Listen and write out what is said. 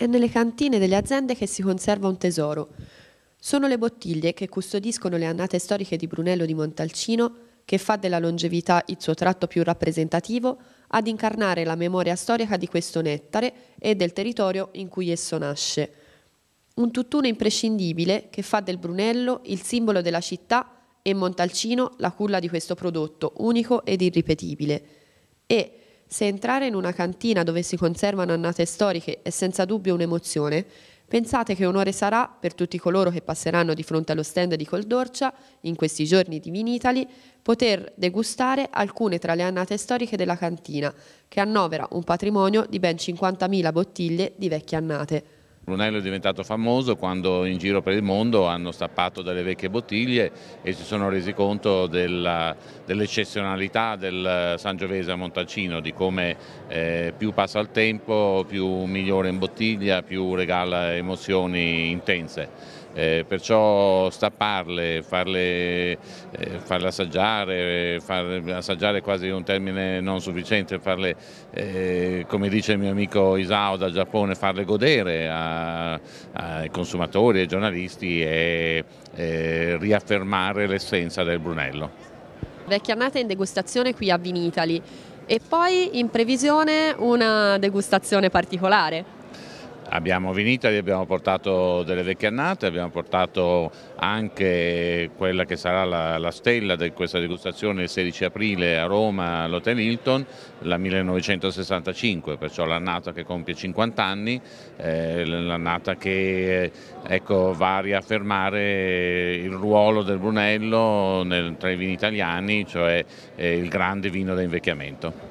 È nelle cantine delle aziende che si conserva un tesoro. Sono le bottiglie che custodiscono le annate storiche di Brunello di Montalcino, che fa della longevità il suo tratto più rappresentativo, ad incarnare la memoria storica di questo nettare e del territorio in cui esso nasce. Un tutt'uno imprescindibile che fa del Brunello il simbolo della città e Montalcino la culla di questo prodotto unico ed irripetibile. E, se entrare in una cantina dove si conservano annate storiche è senza dubbio un'emozione, pensate che onore sarà per tutti coloro che passeranno di fronte allo stand di Coldorcia in questi giorni di Vinitali poter degustare alcune tra le annate storiche della cantina, che annovera un patrimonio di ben 50.000 bottiglie di vecchie annate. Brunello è diventato famoso quando in giro per il mondo hanno stappato delle vecchie bottiglie e si sono resi conto dell'eccezionalità dell del eh, Sangiovese a Montalcino, di come eh, più passa il tempo, più migliore in bottiglia, più regala emozioni intense. Eh, perciò stapparle, farle, eh, farle assaggiare, farle assaggiare quasi un termine non sufficiente, farle eh, come dice il mio amico Isao da Giappone, farle godere ai consumatori, e ai giornalisti e, e riaffermare l'essenza del Brunello. Vecchia annata in degustazione qui a Vinitali e poi in previsione una degustazione particolare. Abbiamo Vinitali, abbiamo portato delle vecchie annate, abbiamo portato anche quella che sarà la, la stella di questa degustazione il 16 aprile a Roma all'Hotel Hilton, la 1965, perciò l'annata che compie 50 anni, eh, l'annata che eh, ecco, va a riaffermare il ruolo del Brunello nel, tra i vini italiani, cioè eh, il grande vino da invecchiamento.